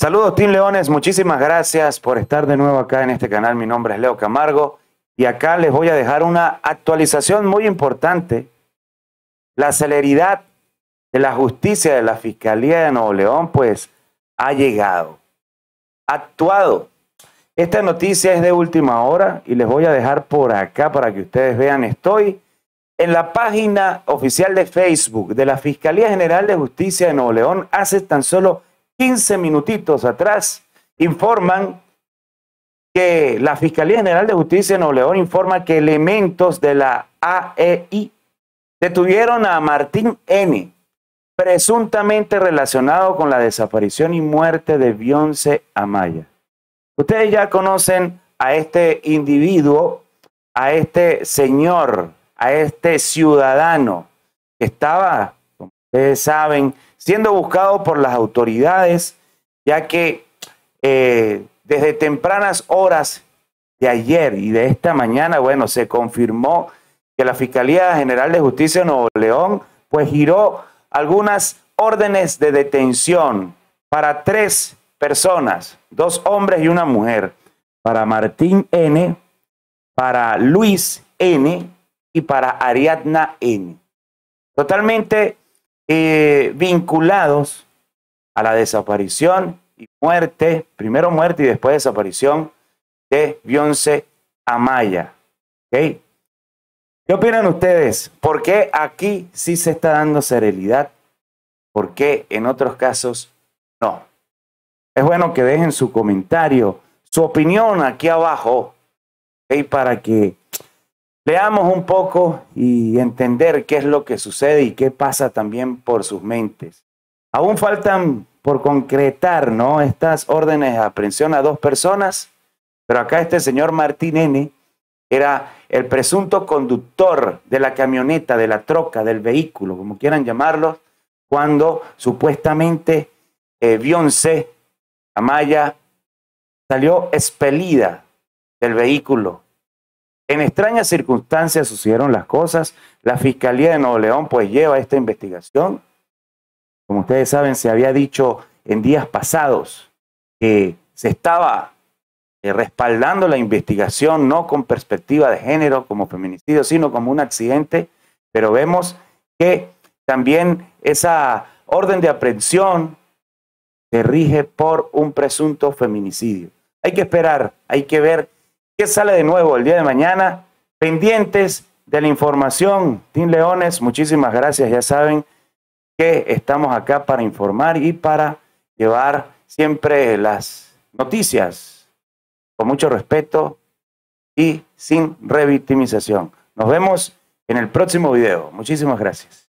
Saludos, Tim Leones. Muchísimas gracias por estar de nuevo acá en este canal. Mi nombre es Leo Camargo y acá les voy a dejar una actualización muy importante. La celeridad de la justicia de la Fiscalía de Nuevo León, pues, ha llegado, ha actuado. Esta noticia es de última hora y les voy a dejar por acá para que ustedes vean. Estoy en la página oficial de Facebook de la Fiscalía General de Justicia de Nuevo León hace tan solo 15 minutitos atrás, informan que la Fiscalía General de Justicia de Nuevo León informa que elementos de la AEI detuvieron a Martín N., presuntamente relacionado con la desaparición y muerte de Beyoncé Amaya. Ustedes ya conocen a este individuo, a este señor, a este ciudadano que estaba ustedes saben, siendo buscado por las autoridades, ya que eh, desde tempranas horas de ayer y de esta mañana, bueno, se confirmó que la Fiscalía General de Justicia de Nuevo León, pues giró algunas órdenes de detención para tres personas, dos hombres y una mujer, para Martín N, para Luis N y para Ariadna N. Totalmente eh, vinculados a la desaparición y muerte, primero muerte y después desaparición de Beyoncé Amaya. ¿Qué opinan ustedes? ¿Por qué aquí sí se está dando serenidad? ¿Por qué en otros casos no? Es bueno que dejen su comentario, su opinión aquí abajo, y para que Veamos un poco y entender qué es lo que sucede y qué pasa también por sus mentes. Aún faltan por concretar ¿no? estas órdenes de aprehensión a dos personas, pero acá este señor Martín N. era el presunto conductor de la camioneta, de la troca, del vehículo, como quieran llamarlo, cuando supuestamente eh, Beyoncé Amaya salió expelida del vehículo en extrañas circunstancias sucedieron las cosas. La Fiscalía de Nuevo León pues lleva esta investigación. Como ustedes saben, se había dicho en días pasados que se estaba eh, respaldando la investigación no con perspectiva de género como feminicidio, sino como un accidente, pero vemos que también esa orden de aprehensión se rige por un presunto feminicidio. Hay que esperar, hay que ver ¿Qué sale de nuevo el día de mañana? Pendientes de la información. Tim Leones, muchísimas gracias. Ya saben que estamos acá para informar y para llevar siempre las noticias con mucho respeto y sin revictimización. Nos vemos en el próximo video. Muchísimas gracias.